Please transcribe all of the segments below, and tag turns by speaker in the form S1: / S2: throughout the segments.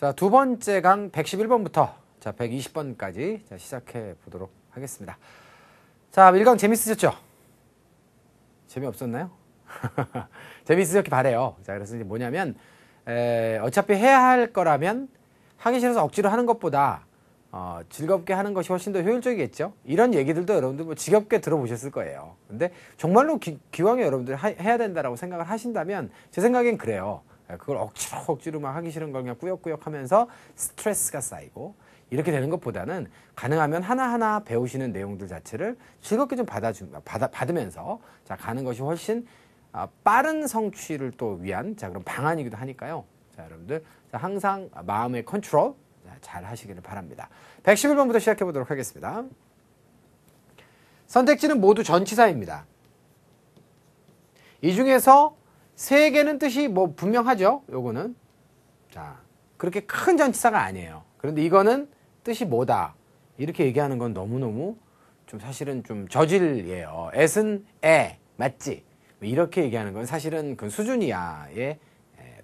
S1: 자, 두 번째 강 111번부터 자, 120번까지 자, 시작해 보도록 하겠습니다. 자, 1강 재밌으셨죠? 재미없었나요? 재밌으셨기 바래요. 자, 그래서 이제 뭐냐면 에, 어차피 해야 할 거라면 하기 싫어서 억지로 하는 것보다 어, 즐겁게 하는 것이 훨씬 더 효율적이겠죠. 이런 얘기들도 여러분들 뭐 지겹게 들어보셨을 거예요. 근데 정말로 기, 기왕에 여러분들 하, 해야 된다라고 생각을 하신다면 제 생각엔 그래요. 아, 그걸 억지로 억지로 막 하기 싫은 걸 그냥 꾸역꾸역 하면서 스트레스가 쌓이고 이렇게 되는 것보다는 가능하면 하나하나 배우시는 내용들 자체를 즐겁게 좀 받아준, 받아, 받으면서 자, 가는 것이 훨씬 아, 빠른 성취를 또 위한 자, 그럼 방안이기도 하니까요. 자, 여러분들 항상 마음의 컨트롤 잘 하시기를 바랍니다. 111번부터 시작해 보도록 하겠습니다. 선택지는 모두 전치사입니다. 이 중에서 세계는 뜻이 뭐 분명하죠. 요거는. 자, 그렇게 큰 전치사가 아니에요. 그런데 이거는 뜻이 뭐다. 이렇게 얘기하는 건 너무너무 좀 사실은 좀 저질이에요. 애는 애, 맞지? 뭐 이렇게 얘기하는 건 사실은 그 수준 이야의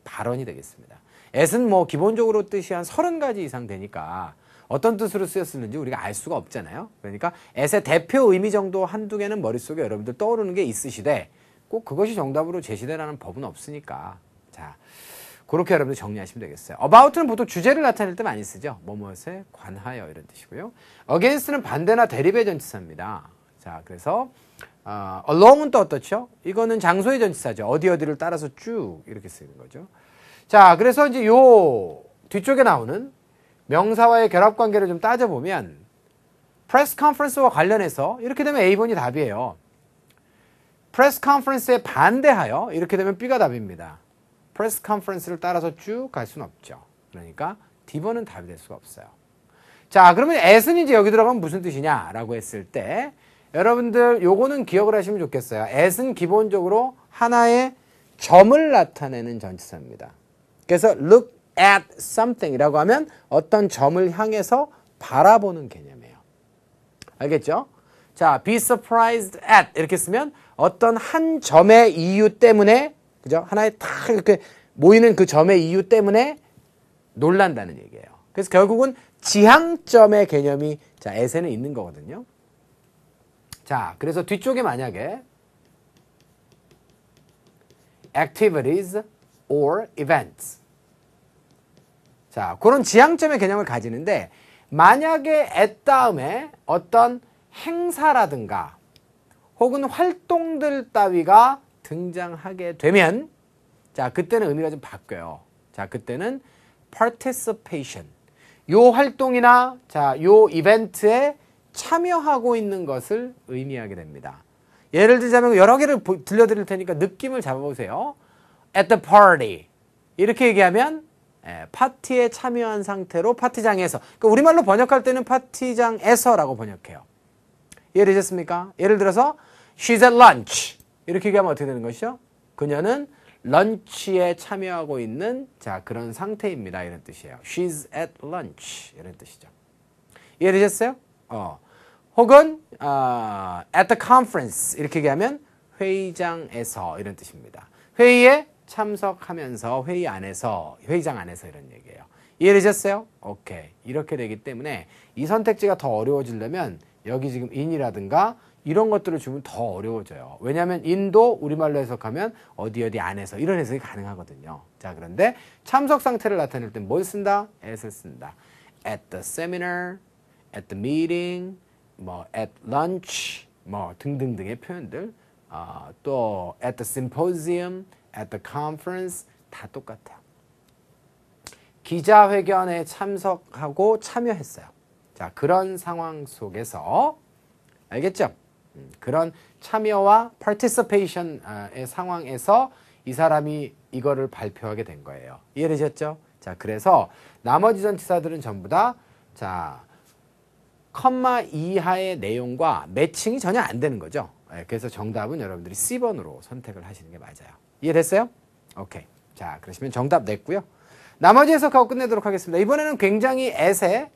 S1: 발언이 되겠습니다. 애는 뭐 기본적으로 뜻이 한 서른 가지 이상 되니까 어떤 뜻으로 쓰였었는지 우리가 알 수가 없잖아요. 그러니까 애의 대표 의미 정도 한두 개는 머릿속에 여러분들 떠오르는 게 있으시되 꼭 그것이 정답으로 제시되라는 법은 없으니까. 자, 그렇게 여러분들 정리하시면 되겠어요. about는 보통 주제를 나타낼 때 많이 쓰죠. 뭐뭐에 관하여 이런 뜻이고요. against는 반대나 대립의 전치사입니다. 자, 그래서 어, along은 또 어떻죠? 이거는 장소의 전치사죠. 어디 어디를 따라서 쭉 이렇게 쓰는 거죠. 자, 그래서 이제 요 뒤쪽에 나오는 명사와의 결합 관계를 좀 따져보면 프레스 컨퍼런스와 관련해서 이렇게 되면 A번이 답이에요. 프레스 컨퍼런스에 반대하여 이렇게 되면 B가 답입니다. 프레스 컨퍼런스를 따라서 쭉 갈 수는 없죠. 그러니까 D번은 답이 될 수가 없어요. 자, 그러면 S는 이제 여기 들어가면 무슨 뜻이냐라고 했을 때 여러분들 요거는 기억을 하시면 좋겠어요. S는 기본적으로 하나의 점을 나타내는 전치사입니다. 그래서 look at something이라고 하면 어떤 점을 향해서 바라보는 개념이에요. 알겠죠? 자, be surprised at 이렇게 쓰면 어떤 한 점의 이유 때문에 그죠? 하나의 탁 이렇게 모이는 그 점의 이유 때문에 놀란다는 얘기예요. 그래서 결국은 지향점의 개념이 자, 에세는 있는 거거든요. 자, 그래서 뒤쪽에 만약에 activities or events 자, 그런 지향점의 개념을 가지는데 만약에 at 다음에 어떤 행사라든가 혹은 활동들 따위가 등장하게 되면 자 그때는 의미가 좀 바뀌어요. 자 그때는 participation 요 활동이나 자요 이벤트에 참여하고 있는 것을 의미하게 됩니다. 예를 들자면 여러 개를 보, 들려드릴 테니까 느낌을 잡아보세요. At the party 이렇게 얘기하면 예, 파티에 참여한 상태로 파티장에서 그러니까 우리말로 번역할 때는 파티장에서라고 번역해요. 이해되셨습니까? 예를 들어서 she's at lunch 이렇게 얘기하면 어떻게 되는 것이죠? 그녀는 런치에 참여하고 있는 자 그런 상태입니다 이런 뜻이에요. She's at lunch 이런 뜻이죠. 이해되셨어요? 어. 혹은 어, at the conference 이렇게 얘기하면 회의장에서 이런 뜻입니다. 회의에 참석하면서 회의 안에서 회의장 안에서 이런 얘기예요. 이해되셨어요? 오케이 이렇게 되기 때문에 이 선택지가 더 어려워지려면 여기 지금 인이라든가 이런 것들을 주면 더 어려워져요. 왜냐하면 인도 우리말로 해석하면 어디 어디 안에서 이런 해석이 가능하거든요. 자 그런데 참석 상태를 나타낼 땐 뭘 쓴다? at을 쓴다. at the seminar, at the meeting, 뭐 at lunch, 뭐 등등등의 표현들 어, 또 at the symposium, at the conference 다 똑같아요. 기자회견에 참석하고 참여했어요. 자, 그런 상황 속에서 알겠죠? 음, 그런 참여와 participation의 아, 상황에서 이 사람이 이거를 발표하게 된 거예요. 이해되셨죠? 자, 그래서 나머지 전치사들은 전부 다 자, 컴마 이하의 내용과 매칭이 전혀 안 되는 거죠. 예, 그래서 정답은 여러분들이 C번으로 선택을 하시는 게 맞아요. 이해됐어요? 오케이. 자, 그러시면 정답 냈고요. 나머지 해석하고 끝내도록 하겠습니다. 이번에는 굉장히 애세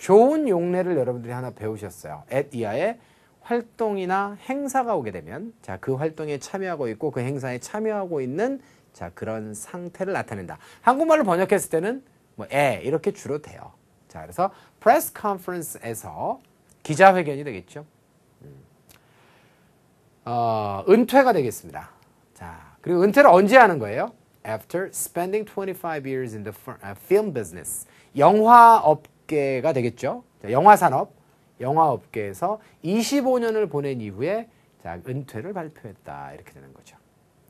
S1: 좋은 용례를 여러분들이 하나 배우셨어요. 에디아의 활동이나 행사가 오게 되면 자, 그 활동에 참여하고 있고 그 행사에 참여하고 있는 자, 그런 상태를 나타낸다. 한국말로 번역했을 때는 뭐 에, 이렇게 주로 돼요. 자, 그래서 프레스 컨퍼런스에서 기자회견이 되겠죠. 음. 어, 은퇴가 되겠습니다. 자, 그리고 은퇴를 언제 하는 거예요? After spending 25 years in the uh, film business. 영화 업 업계가 되겠죠. 영화 산업, 영화 업계에서 25년을 보낸 이후에 자, 은퇴를 발표했다. 이렇게 되는 거죠.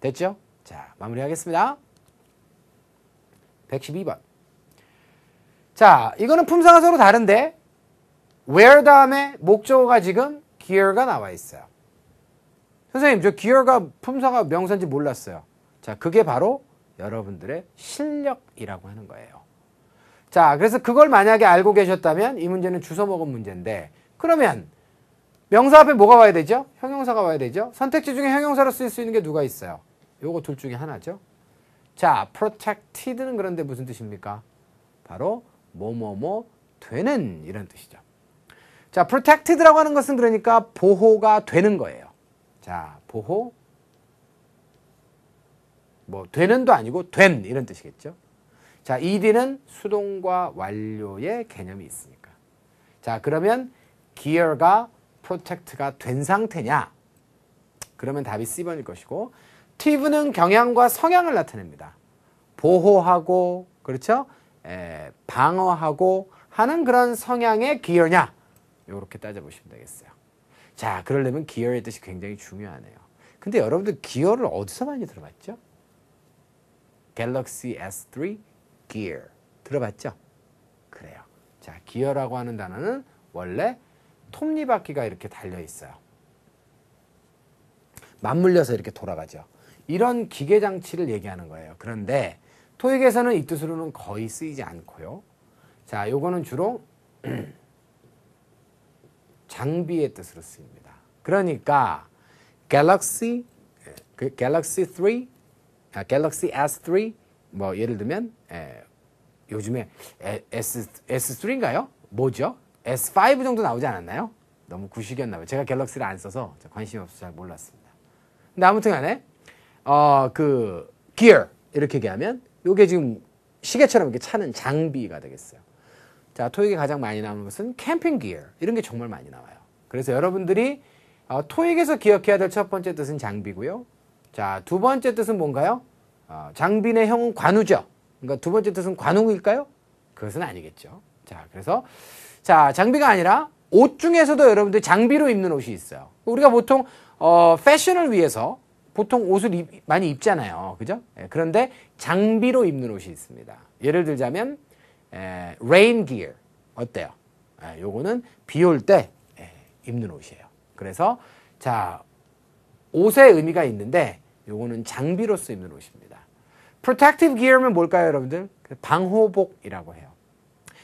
S1: 됐죠? 자, 마무리하겠습니다. 112번. 자, 이거는 품사가 서로 다른데 where 다음에 목적어가 지금 gear가 나와 있어요. 선생님, 저 gear가 품사가 명사인지 몰랐어요. 자, 그게 바로 여러분들의 실력이라고 하는 거예요. 자, 그래서 그걸 만약에 알고 계셨다면 이 문제는 주워 먹은 문제인데 그러면 명사 앞에 뭐가 와야 되죠? 형용사가 와야 되죠? 선택지 중에 형용사로 쓸 수 있는 게 누가 있어요? 요거 둘 중에 하나죠. 자, protected는 그런데 무슨 뜻입니까? 바로 뭐뭐뭐 되는 이런 뜻이죠. 자, protected라고 하는 것은 그러니까 보호가 되는 거예요. 자, 보호 뭐 되는도 아니고 된 이런 뜻이겠죠. 자, ED는 수동과 완료의 개념이 있으니까. 자, 그러면 기 e a r 가 p r o t 가된 상태냐? 그러면 답이 C번일 것이고 TV는 경향과 성향을 나타냅니다. 보호하고 그렇죠? 에, 방어하고 하는 그런 성향의 기어냐? 이렇게 따져보시면 되겠어요. 자, 그러려면 기어의 뜻이 굉장히 중요하네요. 근데 여러분들 기어를 어디서 많이 들어봤죠? 갤럭시 S3, gear. 들어봤죠? 그래요. 자, 기어라고 하는 단어는 원래 톱니바퀴가 이렇게 달려 있어요. 맞물려서 이렇게 돌아가죠. 이런 기계 장치를 얘기하는 거예요. 그런데 토익에서는 이 뜻으로는 거의 쓰이지 않고요. 자, 요거는 주로 장비의 뜻으로 쓰입니다. 그러니까 Galaxy 3, 그 아, Galaxy S3 뭐 예를 들면 에, 요즘에 에, S, S3인가요? 뭐죠? S5 정도 나오지 않았나요? 너무 구식이었나 봐요. 제가 갤럭시를 안 써서 관심이 없어서 잘 몰랐습니다. 근데 아무튼 간에 어, 그 기어 이렇게 얘기하면 요게 지금 시계처럼 이렇게 차는 장비가 되겠어요. 자, 토익에 가장 많이 나오는 것은 캠핑 기어 이런 게 정말 많이 나와요. 그래서 여러분들이 어, 토익에서 기억해야 될 첫 번째 뜻은 장비고요. 자, 두 번째 뜻은 뭔가요? 아, 장빈의 형은 관우죠. 그러니까 두 번째 뜻은 관우일까요? 그것은 아니겠죠. 자, 그래서 자 장비가 아니라 옷 중에서도 여러분들 장비로 입는 옷이 있어요. 우리가 보통 어, 패션을 위해서 보통 옷을 입, 많이 입잖아요. 그죠? 예, 그런데 장비로 입는 옷이 있습니다. 예를 들자면 에, 예, rain gear 어때요? 예, 요거는 비 올때 예, 입는 옷이에요. 그래서 자 옷의 의미가 있는데 요거는 장비로쓰이는 옷입니다. protective gear면 뭘까요, 여러분들? 그 방호복이라고 해요.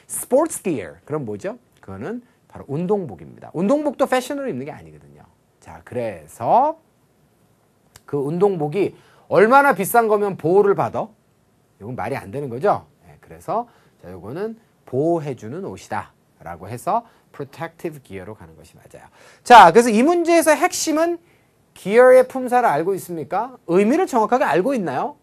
S1: sports gear. 그럼 뭐죠? 그거는 바로 운동복입니다. 운동복도 패션으로 입는 게 아니거든요. 자, 그래서 그 운동복이 얼마나 비싼 거면 보호를 받아? 이건 말이 안 되는 거죠. 네, 그래서 자, 요거는 보호해주는 옷이다. 라고 해서 protective gear로 가는 것이 맞아요. 자, 그래서 이 문제에서 핵심은 기어의 품사를 알고 있습니까? 의미를 정확하게 알고 있나요?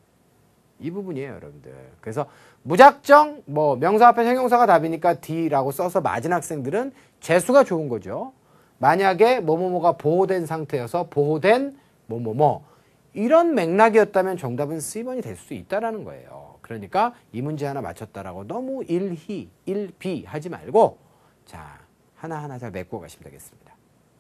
S1: 이 부분이에요, 여러분들. 그래서 무작정 뭐 명사 앞에 형용사가 답이니까 D라고 써서 맞은 학생들은 재수가 좋은 거죠. 만약에 뭐뭐뭐가 보호된 상태여서 보호된 뭐뭐뭐 이런 맥락이었다면 정답은 C번이 될 수 있다라는 거예요. 그러니까 이 문제 하나 맞췄다라고 너무 일희, 일비 하지 말고 자 하나하나 잘 메꿔 가시면 되겠습니다.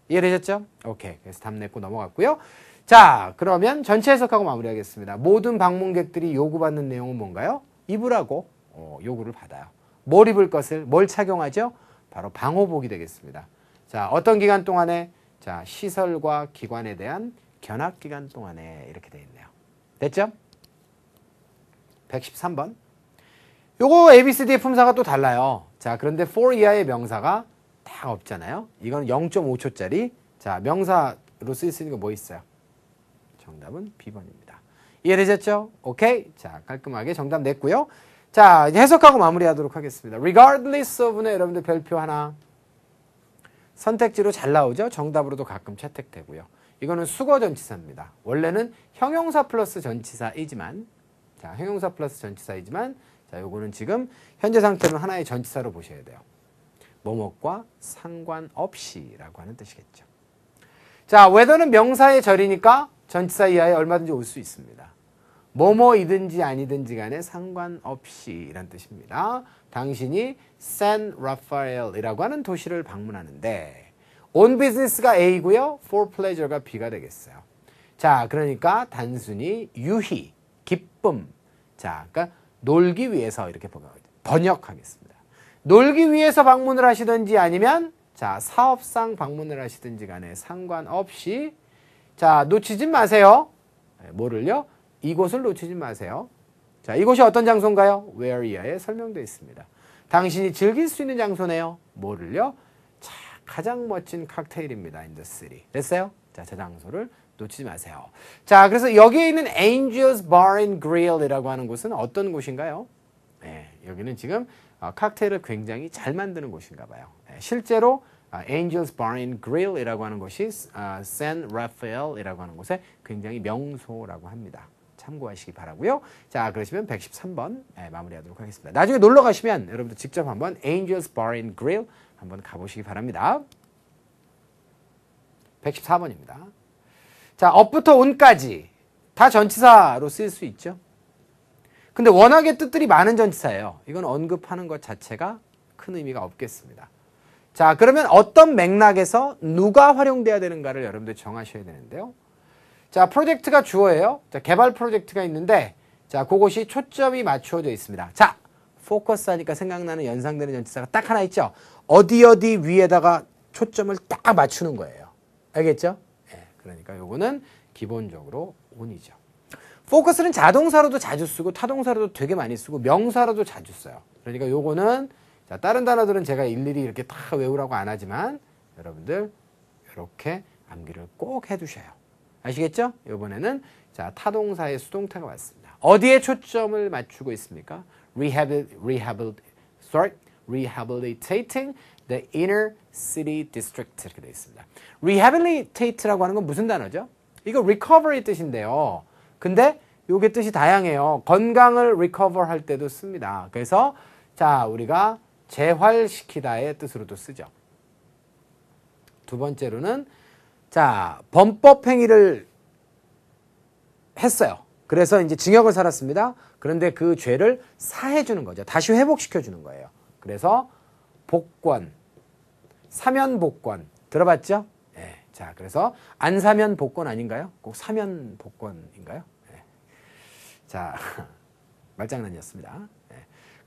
S1: 이해되셨죠? 오케이. 그래서 답 냈고 넘어갔고요. 자, 그러면 전체 해석하고 마무리하겠습니다. 모든 방문객들이 요구받는 내용은 뭔가요? 입으라고 어, 요구를 받아요. 뭘 입을 것을, 뭘 착용하죠? 바로 방호복이 되겠습니다. 자, 어떤 기간 동안에? 자, 시설과 기관에 대한 견학 기간 동안에 이렇게 되어 있네요. 됐죠? 113번. 요거 ABCD의 품사가 또 달라요. 자, 그런데 for 이하의 명사가 딱 없잖아요. 이건 0.5초짜리. 자, 명사로 쓰일 수 있는 거 뭐 있어요? 정답은 B번입니다. 이해되셨죠? 오케이. 자, 깔끔하게 정답 냈고요. 자, 이제 해석하고 마무리하도록 하겠습니다. regardless of는 여러분들 별표 하나. 선택지로 잘 나오죠? 정답으로도 가끔 채택되고요. 이거는 수거 전치사입니다. 원래는 형용사 플러스 전치사이지만 자, 형용사 플러스 전치사이지만 자, 요거는 지금 현재 상태는 하나의 전치사로 보셔야 돼요. 뭐뭐과 상관없이라고 하는 뜻이겠죠. 자, 웨더는 명사의 절이니까 전치사 이하에 얼마든지 올 수 있습니다. 뭐뭐이든지 아니든지 간에 상관없이 이란 뜻입니다. 당신이 샌 라파엘이라고 하는 도시를 방문하는데 온 비즈니스가 A고요. f 플레 p l 가 B가 되겠어요. 자, 그러니까 단순히 유희, 기쁨. 자, 그러니까 놀기 위해서 이렇게 번역하겠습니다. 놀기 위해서 방문을 하시든지 아니면 자, 사업상 방문을 하시든지 간에 상관없이 자, 놓치지 마세요. 네, 뭐를요? 이곳을 놓치지 마세요. 자, 이곳이 어떤 장소인가요? Where 이하에 설명되어 있습니다. 당신이 즐길 수 있는 장소네요. 뭐를요? 자, 가장 멋진 칵테일입니다. 인더 시리. 됐어요? 자, 저 장소를 놓치지 마세요. 자, 그래서 여기에 있는 Angels Bar and Grill이라고 하는 곳은 어떤 곳인가요? 네, 여기는 지금 어, 칵테일을 굉장히 잘 만드는 곳인가 봐요. 네, 실제로 아, Angels Bar and Grill이라고 하는 곳이 아, San Rafael이라고 하는 곳에 굉장히 명소라고 합니다. 참고하시기 바라고요. 자, 그러시면 113번 예, 마무리하도록 하겠습니다. 나중에 놀러 가시면 여러분들 직접 한번 Angels Bar and Grill 한번 가보시기 바랍니다. 114번입니다. 자, 업부터 온까지 다 전치사로 쓸 수 있죠. 근데 워낙에 뜻들이 많은 전치사예요. 이건 언급하는 것 자체가 큰 의미가 없겠습니다. 자, 그러면 어떤 맥락에서 누가 활용돼야 되는가를 여러분들 정하셔야 되는데요. 자, 프로젝트가 주어예요. 자, 개발 프로젝트가 있는데 자, 그것이 초점이 맞추어져 있습니다. 자, 포커스 하니까 생각나는 연상되는 전치사가 딱 하나 있죠. 어디 어디 위에다가 초점을 딱 맞추는 거예요. 알겠죠? 예, 그러니까 요거는 기본적으로 온이죠. 포커스는 자동사로도 자주 쓰고 타동사로도 되게 많이 쓰고 명사로도 자주 써요. 그러니까 요거는 자, 다른 단어들은 제가 일일이 이렇게 다 외우라고 안 하지만 여러분들 이렇게 암기를 꼭 해두셔요. 아시겠죠? 이번에는 자 타동사의 수동태가 왔습니다. 어디에 초점을 맞추고 있습니까? r e h a b i l i t a t r e h a b i l sorry, rehabilitating the inner city district 이렇게 되어 있습니다. Rehabilitate라고 하는 건 무슨 단어죠? 이거 recovery 뜻인데요. 근데 요게 뜻이 다양해요. 건강을 recover 할 때도 씁니다. 그래서 자 우리가 재활시키다의 뜻으로도 쓰죠. 두 번째로는 자, 범법 행위를 했어요. 그래서 이제 징역을 살았습니다. 그런데 그 죄를 사해 주는 거죠. 다시 회복시켜 주는 거예요. 그래서 복권 사면 복권 들어봤죠? 네. 자, 그래서 안 사면 복권 아닌가요? 꼭 사면 복권인가요? 네. 자, 말장난이었습니다.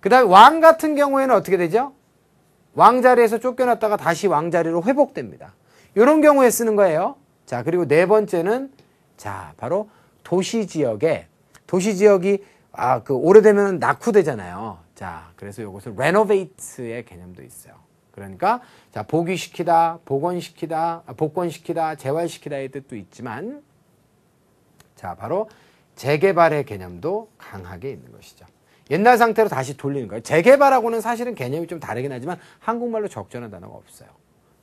S1: 그 다음에 왕 같은 경우에는 어떻게 되죠? 왕자리에서 쫓겨났다가 다시 왕자리로 회복됩니다. 이런 경우에 쓰는 거예요. 자, 그리고 네 번째는 자, 바로 도시 지역에 도시 지역이 아, 그 오래되면 낙후되잖아요. 자, 그래서 이것을 renovate의 개념도 있어요. 그러니까 자, 복귀시키다, 복원시키다, 아, 복권시키다, 재활시키다의 뜻도 있지만 자, 바로 재개발의 개념도 강하게 있는 것이죠. 옛날 상태로 다시 돌리는 거예요. 재개발하고는 사실은 개념이 좀 다르긴 하지만 한국말로 적절한 단어가 없어요.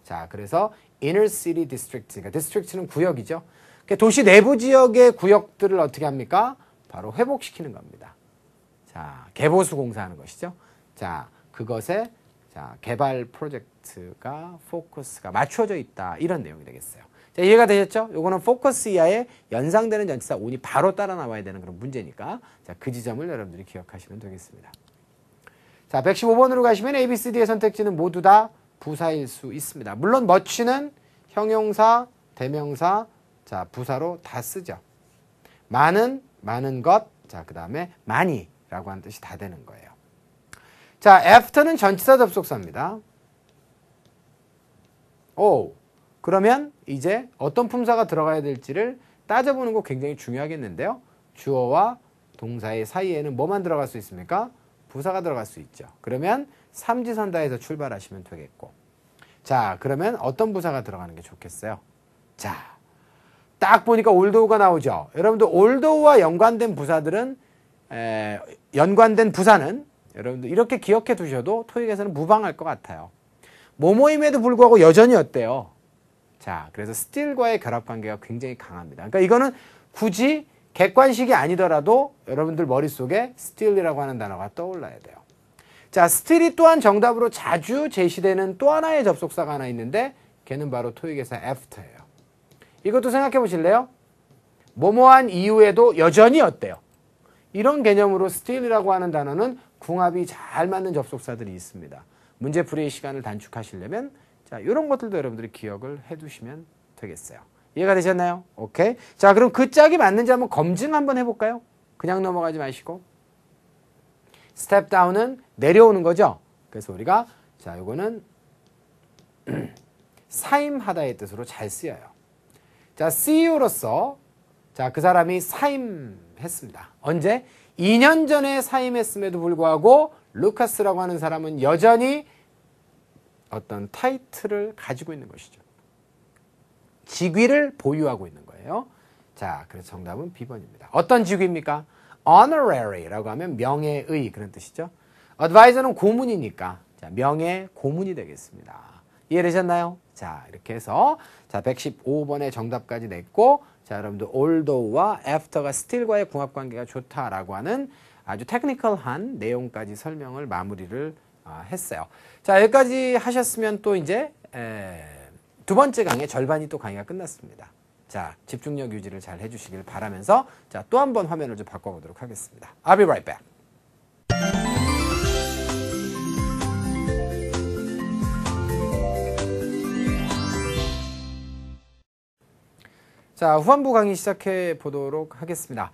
S1: 자, 그래서 inner city district, 그러니까 district는 구역이죠. 그러니까 도시 내부 지역의 구역들을 어떻게 합니까? 바로 회복시키는 겁니다. 자, 개보수 공사하는 것이죠. 자, 그것에 자, 개발 프로젝트가 포커스가 맞춰져 있다. 이런 내용이 되겠어요. 자, 이해가 되셨죠? 요거는 포커스 이하에 연상되는 전치사 운이 바로 따라 나와야 되는 그런 문제니까 자, 그 지점을 여러분들이 기억하시면 되겠습니다. 자, 115번으로 가시면 A, B, C, D의 선택지는 모두 다 부사일 수 있습니다. 물론 멋지는 형용사, 대명사, 자, 부사로 다 쓰죠. 많은, 많은 것, 자, 그 다음에 많이라고 하는 뜻이 다 되는 거예요. 자, after는 전치사 접속사입니다. 오, 그러면 이제 어떤 품사가 들어가야 될지를 따져보는 거 굉장히 중요하겠는데요. 주어와 동사의 사이에는 뭐만 들어갈 수 있습니까? 부사가 들어갈 수 있죠. 그러면 삼지선다에서 출발하시면 되겠고. 자, 그러면 어떤 부사가 들어가는 게 좋겠어요? 자, 딱 보니까 올도우가 나오죠. 여러분들 올도우와 연관된 부사들은 에, 연관된 부사는 여러분들 이렇게 기억해 두셔도 토익에서는 무방할 것 같아요. 모모임에도 불구하고 여전히 어때요? 자, 그래서 스틸과의 결합 관계가 굉장히 강합니다. 그러니까 이거는 굳이 객관식이 아니더라도 여러분들 머릿속에 스틸이라고 하는 단어가 떠올라야 돼요. 자, 스틸이 또한 정답으로 자주 제시되는 또 하나의 접속사가 하나 있는데 걔는 바로 토익에서 after예요. 이것도 생각해 보실래요? 뭐뭐한 이후에도 여전히 어때요? 이런 개념으로 스틸이라고 하는 단어는 궁합이 잘 맞는 접속사들이 있습니다. 문제 풀이의 시간을 단축하시려면 자, 이런 것들도 여러분들이 기억을 해두시면 되겠어요. 이해가 되셨나요? 오케이. 자, 그럼 그 짝이 맞는지 한번 검증 한번 해볼까요? 그냥 넘어가지 마시고. 스텝 다운은 내려오는 거죠. 그래서 우리가 자, 요거는 사임하다의 뜻으로 잘 쓰여요. 자, CEO로서 자, 그 사람이 사임했습니다. 언제? 2년 전에 사임했음에도 불구하고 루카스라고 하는 사람은 여전히 어떤 타이틀을 가지고 있는 것이죠. 직위를 보유하고 있는 거예요. 자, 그래서 정답은 B번입니다. 어떤 직위입니까? honorary라고 하면 명예의 그런 뜻이죠. advisor는 고문이니까 자, 명예 고문이 되겠습니다. 이해되셨나요? 자, 이렇게 해서 자, 115번의 정답까지 냈고 자, 여러분들 although와 after가 still과의 궁합 관계가 좋다라고 하는 아주 테크니컬한 내용까지 설명을 마무리를 아, 했어요. 자, 여기까지 하셨으면 또 이제 두 번째 강의 절반이 또 강의가 끝났습니다. 자, 집중력 유지를 잘 해주시길 바라면서 자, 또 한 번 화면을 좀 바꿔보도록 하겠습니다. I'll be right back. 자, 후반부 강의 시작해 보도록 하겠습니다.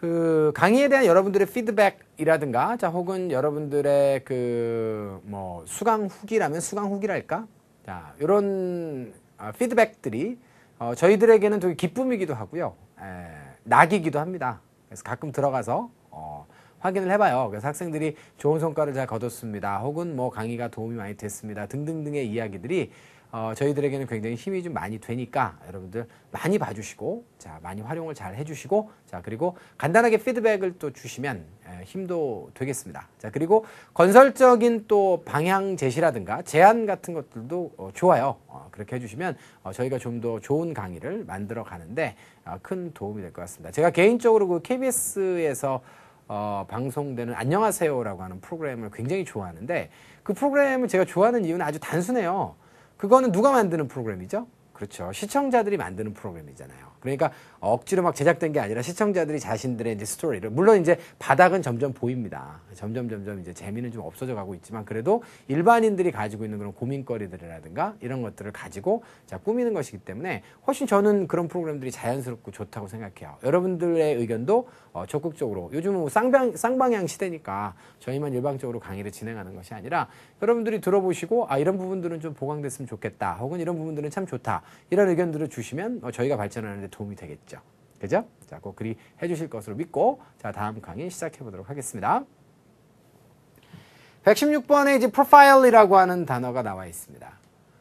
S1: 그 강의에 대한 여러분들의 피드백이라든가 자 혹은 여러분들의 그 뭐 수강 후기라면 수강 후기랄까 자 이런 피드백들이 아, 어, 저희들에게는 되게 기쁨이기도 하고요 에, 낙이기도 합니다 그래서 가끔 들어가서 어, 확인을 해봐요 그래서 학생들이 좋은 성과를 잘 거뒀습니다 혹은 뭐 강의가 도움이 많이 됐습니다 등등등의 이야기들이 어, 저희들에게는 굉장히 힘이 좀 많이 되니까 여러분들 많이 봐주시고 자 많이 활용을 잘 해주시고 자 그리고 간단하게 피드백을 또 주시면 에, 예, 힘도 되겠습니다. 자 그리고 건설적인 또 방향 제시라든가 제안 같은 것들도 어, 좋아요. 어, 그렇게 해주시면 어, 저희가 좀 더 좋은 강의를 만들어 가는데 어, 큰 도움이 될 것 같습니다. 제가 개인적으로 그 KBS에서 어, 방송되는 안녕하세요라고 하는 프로그램을 굉장히 좋아하는데 그 프로그램을 제가 좋아하는 이유는 아주 단순해요. 그거는 누가 만드는 프로그램이죠? 그렇죠. 시청자들이 만드는 프로그램이잖아요. 그러니까 억지로 막 제작된 게 아니라 시청자들이 자신들의 이제 스토리를 물론 이제 바닥은 점점 보입니다. 점점 점점 이제 재미는 좀 없어져 가고 있지만 그래도 일반인들이 가지고 있는 그런 고민거리들이라든가 이런 것들을 가지고 자 꾸미는 것이기 때문에 훨씬 저는 그런 프로그램들이 자연스럽고 좋다고 생각해요. 여러분들의 의견도 어, 적극적으로 요즘은 뭐 쌍방, 쌍방향 시대니까 저희만 일방적으로 강의를 진행하는 것이 아니라 여러분들이 들어보시고 아 이런 부분들은 좀 보강됐으면 좋겠다 혹은 이런 부분들은 참 좋다 이런 의견들을 주시면 어, 저희가 발전하는 데 도움이 되겠죠. 그죠? 자, 꼭 그리 해주실 것으로 믿고 자 다음 강의 시작해 보도록 하겠습니다. 116번에 이제 프로파일이라고 하는 단어가 나와 있습니다.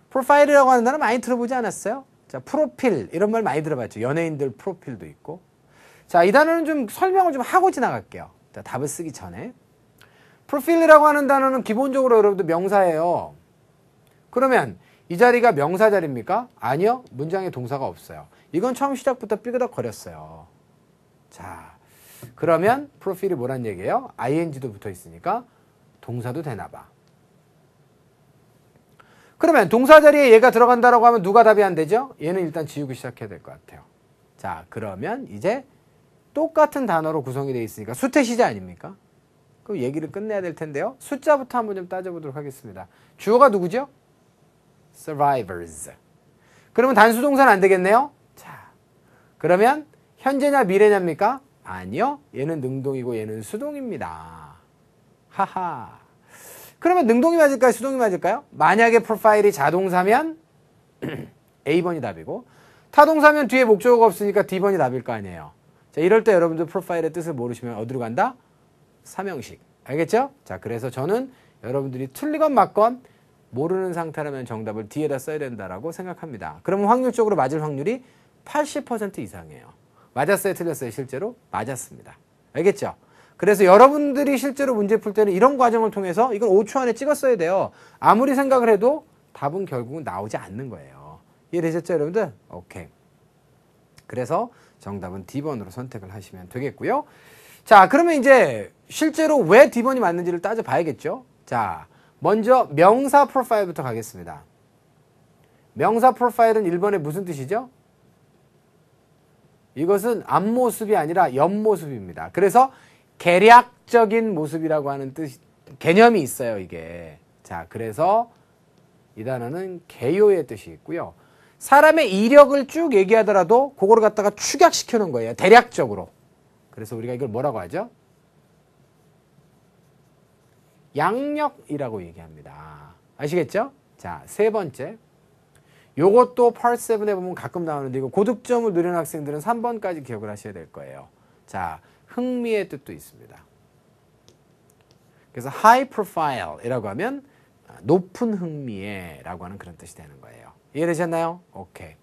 S1: 프로파일이라고 하는 단어 많이 들어보지 않았어요? 자, 프로필 이런 말 많이 들어봤죠. 연예인들 프로필도 있고. 자, 이 단어는 좀 설명을 좀 하고 지나갈게요. 자, 답을 쓰기 전에. 프로필이라고 하는 단어는 기본적으로 여러분들 명사예요. 그러면 이 자리가 명사 자리입니까? 아니요. 문장에 동사가 없어요. 이건 처음 시작부터 삐그덕거렸어요. 자, 그러면 프로필이 뭐란 얘기예요? ing도 붙어 있으니까 동사도 되나 봐. 그러면 동사 자리에 얘가 들어간다라고 하면 누가 답이 안 되죠? 얘는 일단 지우기 시작해야 될 것 같아요. 자, 그러면 이제 똑같은 단어로 구성이 되어 있으니까 수태시제 아닙니까? 그 얘기를 끝내야 될 텐데요. 숫자부터 한번 좀 따져보도록 하겠습니다. 주어가 누구죠? survivors. 그러면 단수 동사는 안 되겠네요? 자, 그러면 현재냐 미래냐입니까? 아니요. 얘는 능동이고 얘는 수동입니다. 하하. 그러면 능동이 맞을까요? 수동이 맞을까요? 만약에 프로파일이 자동사면 A번이 답이고 타동사면 뒤에 목적어가 없으니까 D번이 답일 거 아니에요. 자, 이럴 때 여러분들 프로파일의 뜻을 모르시면 어디로 간다? 삼형식. 알겠죠? 자, 그래서 저는 여러분들이 틀리건 맞건 모르는 상태라면 정답을 뒤에다 써야 된다라고 생각합니다. 그러면 확률적으로 맞을 확률이 80% 이상이에요. 맞았어요? 틀렸어요? 실제로? 맞았습니다. 알겠죠? 그래서 여러분들이 실제로 문제 풀 때는 이런 과정을 통해서 이건 5초 안에 찍었어야 돼요. 아무리 생각을 해도 답은 결국은 나오지 않는 거예요. 이해되셨죠, 여러분들? 오케이. 그래서 정답은 D번으로 선택을 하시면 되겠고요. 자, 그러면 이제 실제로 왜 D번이 맞는지를 따져봐야겠죠? 자, 먼저 명사 프로파일부터 가겠습니다. 명사 프로파일은 일본에 무슨 뜻이죠? 이것은 앞모습이 아니라 옆모습입니다. 그래서 개략적인 모습이라고 하는 뜻, 개념이 있어요, 이게. 자, 그래서 이 단어는 개요의 뜻이 있고요. 사람의 이력을 쭉 얘기하더라도 그걸 갖다가 축약시켜 놓은 거예요. 대략적으로. 그래서 우리가 이걸 뭐라고 하죠? 양력이라고 얘기합니다. 아시겠죠? 자, 세 번째. 요것도 펄세븐에 보면 가끔 나오는데 이거 고득점을 누리는 학생들은 3번까지 기억을 하셔야 될 거예요. 자, 흥미의 뜻도 있습니다. 그래서 high profile이라고 하면 아, 높은 흥미에라고 하는 그런 뜻이 되는 거예요. 이해되셨나요? 오케이.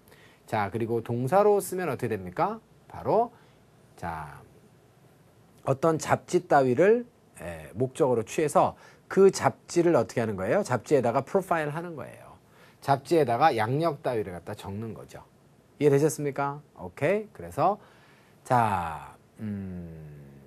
S1: 자, 그리고 동사로 쓰면 어떻게 됩니까? 바로 자, 어떤 잡지 따위를 예, 목적으로 취해서 그 잡지를 어떻게 하는 거예요? 잡지에다가 프로파일 하는 거예요. 잡지에다가 양력 따위를 갖다 적는 거죠. 이해되셨습니까? 오케이. 그래서 자, 음,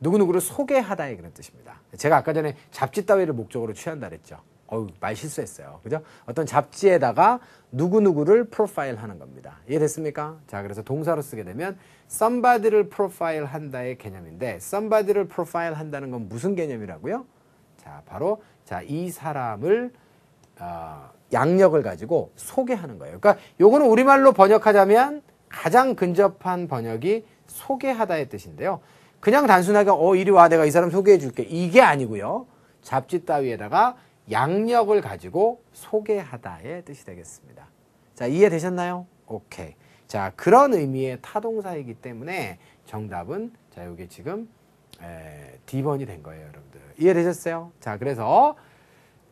S1: 누구누구를 소개하다 이런 뜻입니다. 제가 아까 전에 잡지 따위를 목적으로 취한다 그랬죠. 어우, 말 실수했어요. 그죠? 어떤 잡지에다가 누구누구를 프로파일 하는 겁니다. 이해됐습니까? 자, 그래서 동사로 쓰게 되면 somebody를 프로파일 한다의 개념인데 somebody를 프로파일 한다는 건 무슨 개념이라고요? 자, 바로 자, 이 사람을 어, 양력을 가지고 소개하는 거예요. 그러니까 요거는 우리말로 번역하자면 가장 근접한 번역이 소개하다의 뜻인데요. 그냥 단순하게 어 이리 와 내가 이 사람 소개해 줄게 이게 아니고요. 잡지 따위에다가 양력을 가지고 소개하다의 뜻이 되겠습니다. 자, 이해되셨나요? 오케이. 자, 그런 의미의 타동사이기 때문에 정답은 자, 이게 지금 에, D번이 된 거예요, 여러분들. 이해되셨어요? 자, 그래서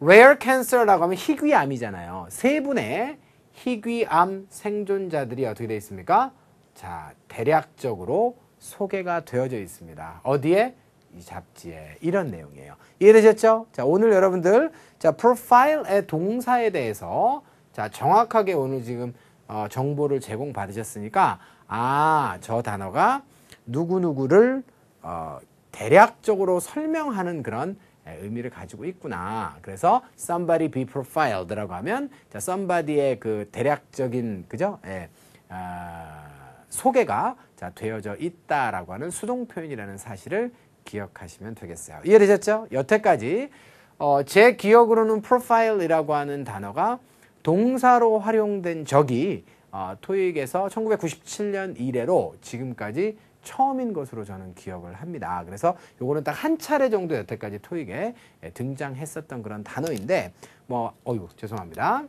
S1: rare cancer라고 하면 희귀암이잖아요. 세 분의 희귀암 생존자들이 어떻게 되어 있습니까? 자, 대략적으로 소개가 되어져 있습니다. 어디에? 이 잡지에 이런 내용이에요. 이해되셨죠? 자, 오늘 여러분들 자, 프로파일의 동사에 대해서 자, 정확하게 오늘 지금 어, 정보를 제공받으셨으니까 아, 저 단어가 누구누구를 어, 대략적으로 설명하는 그런 예, 의미를 가지고 있구나. 그래서 somebody be profiled라고 하면 자, somebody의 그 대략적인 그죠? 예. 아, 소개가 자, 되어져 있다라고 하는 수동 표현이라는 사실을 기억하시면 되겠어요. 이해되셨죠? 여태까지 어, 제 기억으로는 프로파일이라고 하는 단어가 동사로 활용된 적이 어, 토익에서 1997년 이래로 지금까지 처음인 것으로 저는 기억을 합니다. 그래서 요거는 딱 한 차례 정도 여태까지 토익에 예, 등장했었던 그런 단어인데 뭐 어유 죄송합니다.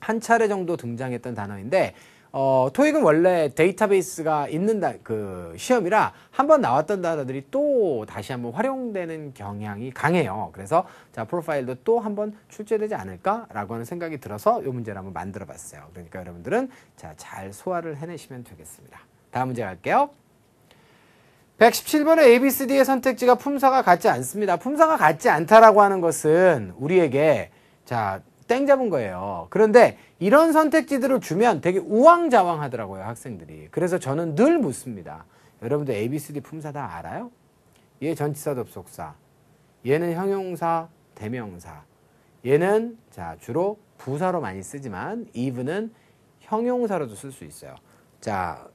S1: 한 차례 정도 등장했던 단어인데 어, 토익은 원래 데이터베이스가 있는 다, 그 시험이라 한번 나왔던 단어들이 또 다시 한번 활용되는 경향이 강해요. 그래서 자, 프로파일도 또 한번 출제되지 않을까라고 하는 생각이 들어서 이 문제를 한번 만들어 봤어요. 그러니까 여러분들은 자, 잘 소화를 해내시면 되겠습니다. 다음 문제 갈게요. 117번의 ABCD의 선택지가 품사가 같지 않습니다. 품사가 같지 않다라고 하는 것은 우리에게 자, 땡 잡은 거예요. 그런데 이런 선택지들을 주면 되게 우왕좌왕 하더라고요, 학생들이. 그래서 저는 늘 묻습니다. 여러분들 ABCD 품사 다 알아요? 얘 전치사 접속사. 얘는 형용사, 대명사. 얘는 자, 주로 부사로 많이 쓰지만 이 v e 는 형용사로도 쓸 수 있어요. 자,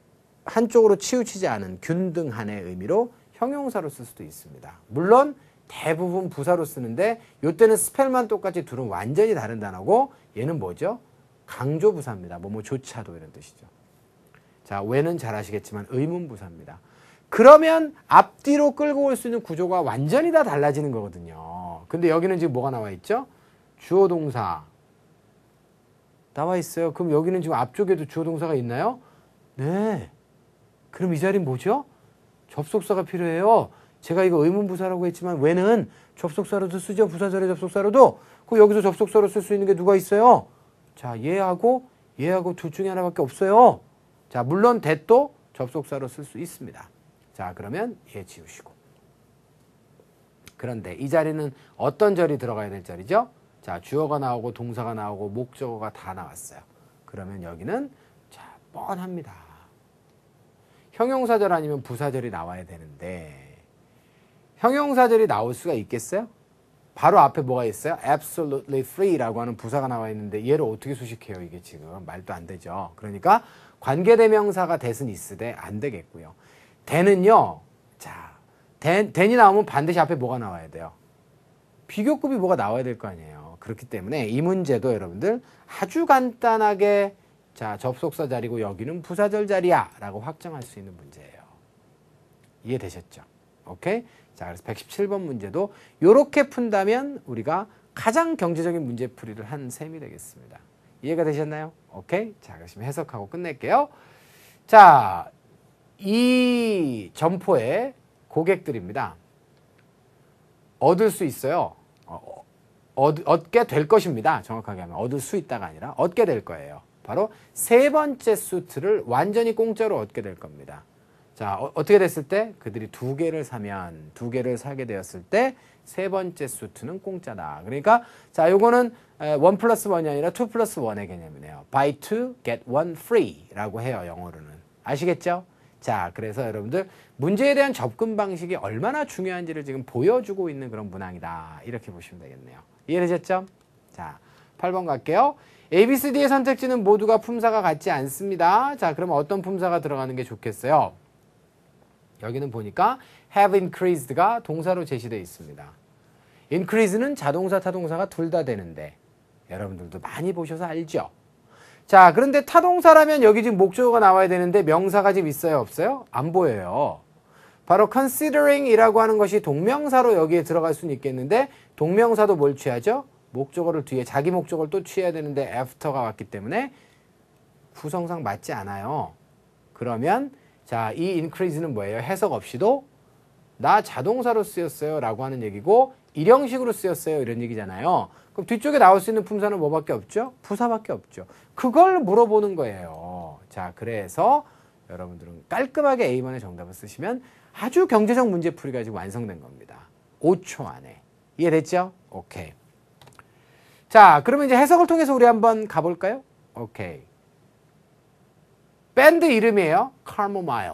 S1: 한쪽으로 치우치지 않은 균등한의 의미로 형용사로 쓸 수도 있습니다. 물론 대부분 부사로 쓰는데 요때는 스펠만 똑같이 둘은 완전히 다른 단어고 얘는 뭐죠? 강조 부사입니다. 뭐뭐 조차도 이런 뜻이죠. 자, 왜는 잘 아시겠지만 의문 부사입니다. 그러면 앞뒤로 끌고 올 수 있는 구조가 완전히 다 달라지는 거거든요. 근데 여기는 지금 뭐가 나와 있죠? 주어 동사 나와 있어요. 그럼 여기는 지금 앞쪽에도 주어 동사가 있나요? 네. 그럼 이 자리는 뭐죠? 접속사가 필요해요. 제가 이거 의문부사라고 했지만 왜는 접속사로도 쓰죠. 부사절의 접속사로도. 그 여기서 접속사로 쓸 수 있는 게 누가 있어요? 자, 얘하고 얘하고 둘 중에 하나밖에 없어요. 자, 물론 대도 접속사로 쓸 수 있습니다. 자, 그러면 얘 지우시고. 그런데 이 자리는 어떤 절이 들어가야 될 자리죠? 자, 주어가 나오고 동사가 나오고 목적어가 다 나왔어요. 그러면 여기는 자, 뻔합니다. 형용사절 아니면 부사절이 나와야 되는데 형용사절이 나올 수가 있겠어요? 바로 앞에 뭐가 있어요? absolutely free라고 하는 부사가 나와 있는데 얘를 어떻게 수식해요? 이게 지금 말도 안 되죠. 그러니까 관계대명사가 대은 있으되 안 되겠고요. 대는요. 자, 된, 된이 나오면 반드시 앞에 뭐가 나와야 돼요? 비교급이 뭐가 나와야 될 거 아니에요. 그렇기 때문에 이 문제도 여러분들 아주 간단하게 자, 접속사 자리고 여기는 부사절 자리야 라고 확정할 수 있는 문제예요. 이해되셨죠? 오케이? 자, 그래서 117번 문제도 이렇게 푼다면 우리가 가장 경제적인 문제풀이를 한 셈이 되겠습니다. 이해가 되셨나요? 오케이. 자, 그럼 해석하고 끝낼게요. 자, 이 점포의 고객들입니다. 얻을 수 있어요. 어, 어, 얻, 얻게 될 것입니다. 정확하게 하면 얻을 수 있다가 아니라 얻게 될 거예요. 바로 세 번째 수트를 완전히 공짜로 얻게 될 겁니다. 자, 어, 떻게 됐을 때 그들이 두 개를 사면 두 개를 사게 되었을 때 세 번째 수트는 공짜다. 그러니까 자, 요거는 원 플러스 원이 아니라 투 플러스 원의 개념이네요. buy t get one free라고 해요. 영어로는. 아시겠죠? 자, 그래서 여러분들 문제에 대한 접근 방식이 얼마나 중요한지를 지금 보여주고 있는 그런 문항이다. 이렇게 보시면 되겠네요. 이해되셨죠? 자, 8번 갈게요. A, B, C, D의 선택지는 모두가 품사가 같지 않습니다. 자, 그럼 어떤 품사가 들어가는 게 좋겠어요? 여기는 보니까 have increased가 동사로 제시되어 있습니다. increase는 자동사, 타동사가 둘 다 되는데 여러분들도 많이 보셔서 알죠? 자, 그런데 타동사라면 여기 지금 목적어가 나와야 되는데 명사가 지금 있어요, 없어요? 안 보여요. 바로 considering이라고 하는 것이 동명사로 여기에 들어갈 수는 있겠는데 동명사도 뭘 취하죠? 목적어를 뒤에 자기 목적어를 또 취해야 되는데 after가 왔기 때문에 구성상 맞지 않아요. 그러면 자, 이 increase는 뭐예요? 해석 없이도 나 자동사로 쓰였어요 라고 하는 얘기고 일형식으로 쓰였어요 이런 얘기잖아요. 그럼 뒤쪽에 나올 수 있는 품사는 뭐밖에 없죠? 부사밖에 없죠. 그걸 물어보는 거예요. 자, 그래서 여러분들은 깔끔하게 a 번의 정답을 쓰시면 아주 경제적 문제풀이가 지금 완성된 겁니다. 5초 안에. 이해됐죠? 오케이. 자, 그러면 이제 해석을 통해서 우리 한번 가볼까요? 오케이. 밴드 이름이에요. 카모마일.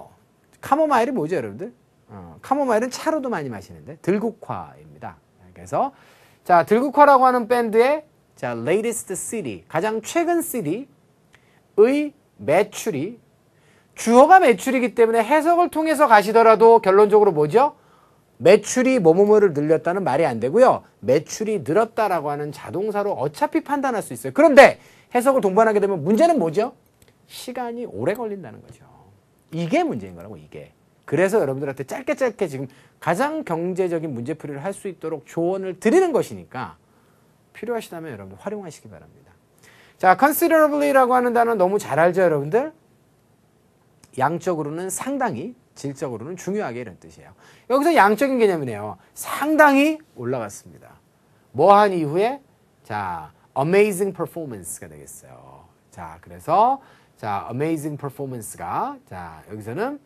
S1: 카모마일이 뭐죠, 여러분들? 어, 카모마일은 차로도 많이 마시는데 들국화입니다. 그래서 자, 들국화라고 하는 밴드의 자, latest c i 가장 최근 c i 의 매출이 주어가 매출이기 때문에 해석을 통해서 가시더라도 결론적으로 뭐죠? 매출이 뭐뭐뭐를 늘렸다는 말이 안 되고요. 매출이 늘었다라고 하는 자동사로 어차피 판단할 수 있어요. 그런데 해석을 동반하게 되면 문제는 뭐죠? 시간이 오래 걸린다는 거죠. 이게 문제인 거라고 이게. 그래서 여러분들한테 짧게 짧게 지금 가장 경제적인 문제풀이를 할 수 있도록 조언을 드리는 것이니까 필요하시다면 여러분들 활용하시기 바랍니다. 자, considerably라고 하는 단어 너무 잘 알죠, 여러분들? 양적으로는 상당히, 질적으로는 중요하게 이런 뜻이에요. 여기서 양적인 개념이네요. 상당히 올라갔습니다. 뭐 한 이후에 자, amazing performance가 되겠어요. 자, 그래서 자, amazing performance가 자, 여기서는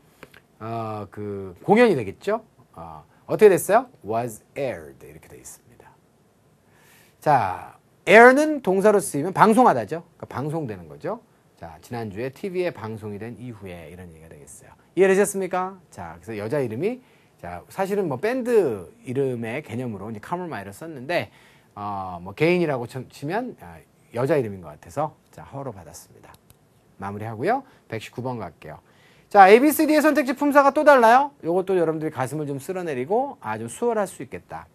S1: 어, 그 공연이 되겠죠? 어, 어떻게 됐어요? was aired 이렇게 되어 있습니다. 자, air는 동사로 쓰이면 방송하다죠. 그러니까 방송되는 거죠. 자, 지난주에 TV에 방송이 된 이후에 이런 얘기가 되겠어요. 이해되셨습니까? 자, 그래서 여자 이름이 자, 사실은 뭐 밴드 이름의 개념으로 이제 카멀마이를 썼는데 어, 뭐 개인이라고 치면 아, 여자 이름인 것 같아서 자, 허로 받았습니다. 마무리하고요. 119번 갈게요. 자, ABCD의 선택지 품사가 또 달라요. 이것도 여러분들이 가슴을 좀 쓸어내리고 아주 수월할 수 있겠다.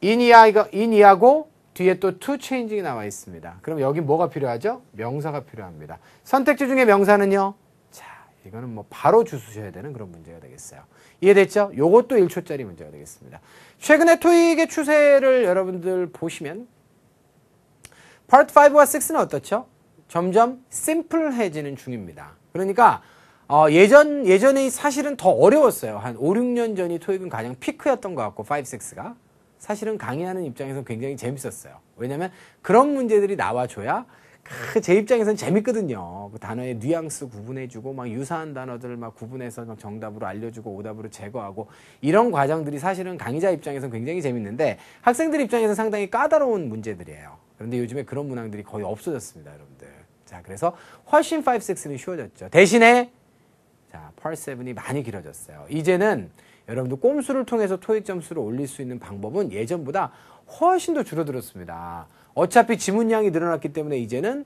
S1: 인이하고, 인이하고 뒤에 또 to changing이 나와 있습니다. 그럼 여기 뭐가 필요하죠? 명사가 필요합니다. 선택지 중에 명사는요? 자, 이거는 뭐 바로 주수셔야 되는 그런 문제가 되겠어요. 이해됐죠? 요것도 1초짜리 문제가 되겠습니다. 최근에 토익의 추세를 여러분들 보시면 파트 5와 6는 어떻죠? 점점 심플해지는 중입니다. 그러니까 어, 예전 예전에 사실은 더 어려웠어요. 한 5, 6년 전이 토익은 가장 피크였던 것 같고 5, 6가 사실은 강의하는 입장에서 굉장히 재밌었어요. 왜냐하면 그런 문제들이 나와줘야 제 입장에선 재밌거든요. 그 단어의 뉘앙스 구분해주고 막 유사한 단어들 막 구분해서 막 정답으로 알려주고 오답으로 제거하고 이런 과정들이 사실은 강의자 입장에선 굉장히 재밌는데 학생들 입장에선 상당히 까다로운 문제들이에요. 그런데 요즘에 그런 문항들이 거의 없어졌습니다, 여러분들. 자, 그래서 훨씬 5, 6는 쉬워졌죠. 대신에 자, 펄 7이 많이 길어졌어요. 이제는 여러분들 꼼수를 통해서 토익 점수를 올릴 수 있는 방법은 예전보다 훨씬 더 줄어들었습니다. 어차피 지문량이 늘어났기 때문에 이제는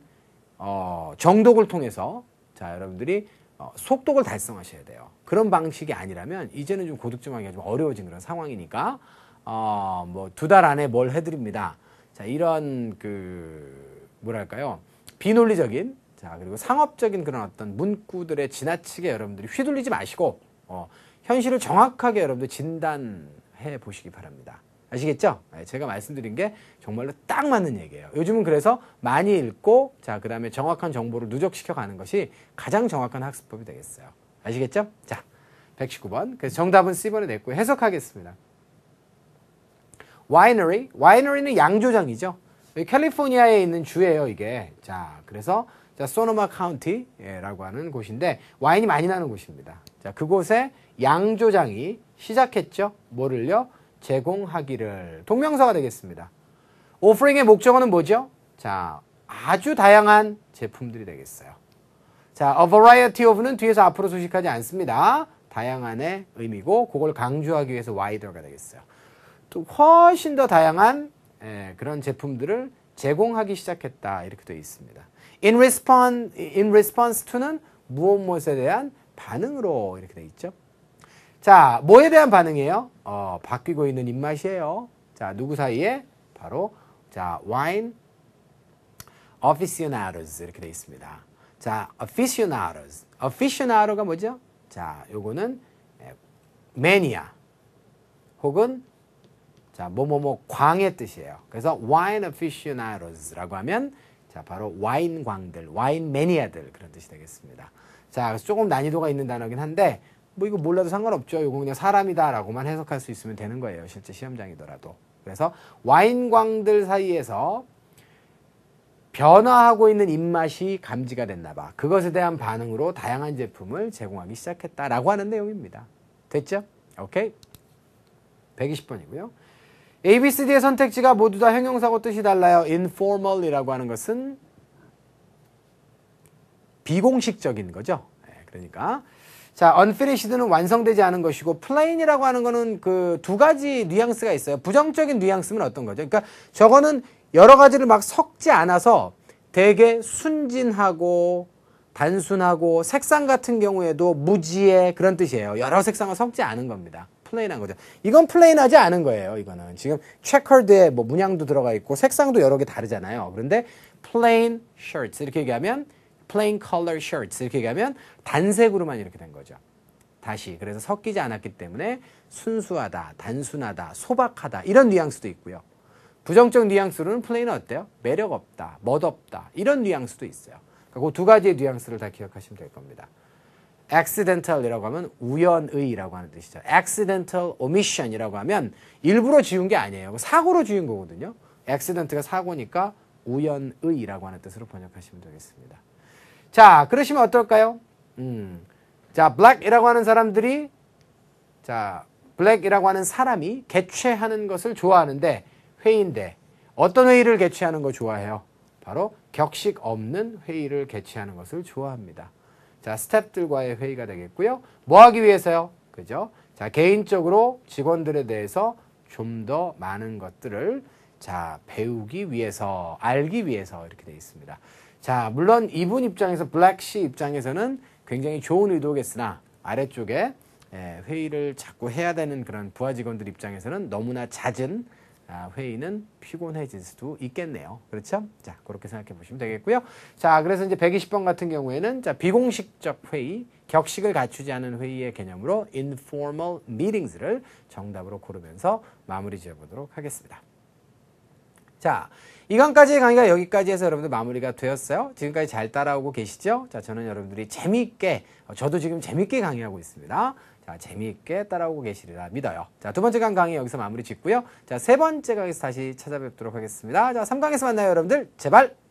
S1: 어, 정독을 통해서 자, 여러분들이 어, 속독을 달성하셔야 돼요. 그런 방식이 아니라면 이제는 좀 고득점하기가 좀 어려워진 그런 상황이니까 어, 뭐두 달 안에 뭘 해드립니다. 자, 이런 그 뭐랄까요? 비논리적인 자 그리고 상업적인 그런 어떤 문구들에 지나치게 여러분들이 휘둘리지 마시고 어, 현실을 정확하게 여러분들 진단해 보시기 바랍니다. 아시겠죠? 네, 제가 말씀드린 게 정말로 딱 맞는 얘기예요. 요즘은 그래서 많이 읽고 자 그다음에 정확한 정보를 누적시켜 가는 것이 가장 정확한 학습법이 되겠어요. 아시겠죠? 자, 119번. 그래서 정답은 C번에 냈고 해석하겠습니다. winery, winery는 양조장이죠. 캘리포니아에 있는 주예요, 이게. 자, 그래서 자, 소노마 카운티라고 하는 곳인데 와인이 많이 나는 곳입니다. 자, 그곳에 양조장이 시작했죠. 뭐를요? 제공하기를. 동명사가 되겠습니다. 오프링의 목적어는 뭐죠? 자, 아주 다양한 제품들이 되겠어요. 자, a variety of는 뒤에서 앞으로 소식하지 않습니다. 다양한의 의미고 그걸 강조하기 위해서 와이 d 가 되겠어요. 또 훨씬 더 다양한 예, 그런 제품들을 제공하기 시작했다 이렇게 되어 있습니다. In response, in response to는 무엇 무엇에 대한 반응으로 이렇게 되어 있죠. 자, 뭐에 대한 반응이에요? 어, 바뀌고 있는 입맛이에요. 자, 누구 사이에? 바로 자, wine aficionados 이렇게 되어 있습니다. 자, aficionados. aficionado가 뭐죠? 자, 요거는 예, mania 혹은 자, 뭐뭐뭐 광의 뜻이에요. 그래서 wine aficionados라고 하면 자, 바로 와인 광들, 와인 매니아들 그런 뜻이 되겠습니다. 자, 그래서 조금 난이도가 있는 단어긴 한데 뭐 이거 몰라도 상관없죠. 이거 그냥 사람이다라고만 해석할 수 있으면 되는 거예요. 실제 시험장이더라도. 그래서 와인광들 사이에서 변화하고 있는 입맛이 감지가 됐나 봐. 그것에 대한 반응으로 다양한 제품을 제공하기 시작했다라고 하는 내용입니다. 됐죠? 오케이. 120번이고요. A, B, C, D의 선택지가 모두 다 형용사고 뜻이 달라요. informal이라고 하는 것은 비공식적인 거죠. 네, 그러니까 자, unfinished는 완성되지 않은 것이고 plain이라고 하는 거는 그 두 가지 뉘앙스가 있어요. 부정적인 뉘앙스는 어떤 거죠? 그러니까 저거는 여러 가지를 막 섞지 않아서 되게 순진하고 단순하고 색상 같은 경우에도 무지의 그런 뜻이에요. 여러 색상을 섞지 않은 겁니다. 플레인한 거죠. 이건 플레인하지 않은 거예요. 이거는 지금 체커드에 뭐 문양도 들어가 있고 색상도 여러 개 다르잖아요. 그런데 plain shirts 이렇게 얘기하면 plain color shirts 이렇게 얘기하면 단색으로만 이렇게 된 거죠. 다시 그래서 섞이지 않았기 때문에 순수하다, 단순하다, 소박하다 이런 뉘앙스도 있고요. 부정적 뉘앙스로는 플레인은 어때요? 매력 없다, 멋없다 이런 뉘앙스도 있어요. 그러니두 그 가지의 뉘앙스를 다 기억하시면 될 겁니다. accidental이라고 하면 우연의라고 하는 뜻이죠. accidental omission이라고 하면 일부러 지운 게 아니에요. 사고로 지운 거거든요. accident가 사고니까 우연의라고 하는 뜻으로 번역하시면 되겠습니다. 자, 그러시면 어떨까요? 음. 자, black이라고 하는 사람들이 자, black이라고 하는 사람이 개최하는 것을 좋아하는데 회의인데 어떤 회의를 개최하는 거 좋아해요? 바로 격식 없는 회의를 개최하는 것을 좋아합니다. 자, 스탭들과의 회의가 되겠고요. 뭐 하기 위해서요? 그죠? 자, 개인적으로 직원들에 대해서 좀 더 많은 것들을 자, 배우기 위해서, 알기 위해서 이렇게 되어 있습니다. 자, 물론 이분 입장에서, 블랙시 입장에서는 굉장히 좋은 의도겠으나 아래쪽에 예, 회의를 자꾸 해야 되는 그런 부하 직원들 입장에서는 너무나 잦은 아, 회의는 피곤해질 수도 있겠네요. 그렇죠? 자, 그렇게 생각해 보시면 되겠고요. 자, 그래서 이제 120번 같은 경우에는 자, 비공식적 회의, 격식을 갖추지 않은 회의의 개념으로 informal meetings를 정답으로 고르면서 마무리 지어 보도록 하겠습니다. 자, 이강까지의 강의가 여기까지 해서 여러분들 마무리가 되었어요. 지금까지 잘 따라오고 계시죠? 자, 저는 여러분들이 재미있게, 어, 저도 지금 재미있게 강의하고 있습니다. 자, 재미있게 따라오고 계시리라 믿어요. 자, 두 번째 강 강의 여기서 마무리 짓고요. 자, 세 번째 강에서 다시 찾아뵙도록 하겠습니다. 자, 3강에서 만나요, 여러분들. 제발!